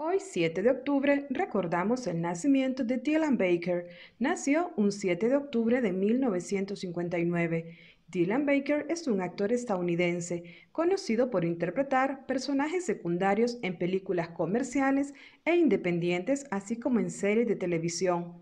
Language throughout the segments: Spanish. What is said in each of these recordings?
Hoy, 7 de octubre, recordamos el nacimiento de Dylan Baker. Nació un 7 de octubre de 1959. Dylan Baker es un actor estadounidense, conocido por interpretar personajes secundarios en películas comerciales e independientes, así como en series de televisión.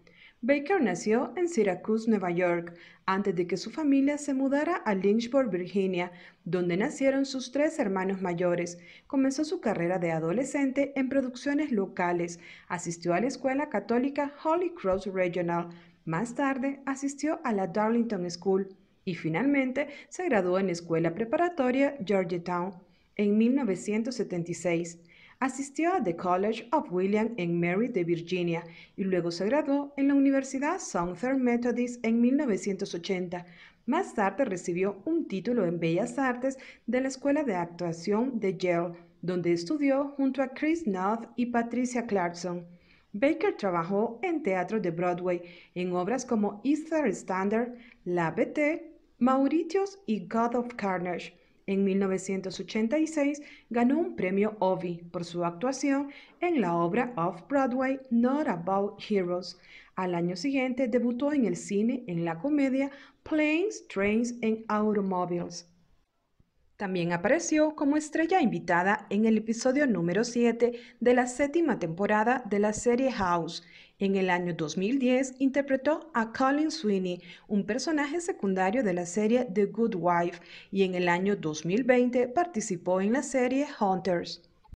Baker nació en Syracuse, Nueva York, antes de que su familia se mudara a Lynchburg, Virginia, donde nacieron sus tres hermanos mayores. Comenzó su carrera de adolescente en producciones locales. Asistió a la escuela católica Holy Cross Regional. Más tarde asistió a la Darlington School y finalmente se graduó en la escuela preparatoria Georgetown en 1976. Asistió a The College of William and Mary de Virginia y luego se graduó en la Universidad Southern Methodist en 1980. Más tarde recibió un título en Bellas Artes de la Escuela de Actuación de Yale, donde estudió junto a Chris North y Patricia Clarkson. Baker trabajó en teatro de Broadway en obras como Easter Standard, La BT, Mauritius y God of Carnage. En 1986 ganó un premio Ovi por su actuación en la obra Off-Broadway Not About Heroes. Al año siguiente debutó en el cine en la comedia Planes, Trains and Automobiles también apareció como estrella invitada en el episodio número 7 de la séptima temporada de la serie House. En el año 2010 interpretó a Colin Sweeney, un personaje secundario de la serie The Good Wife, y en el año 2020 participó en la serie Hunters.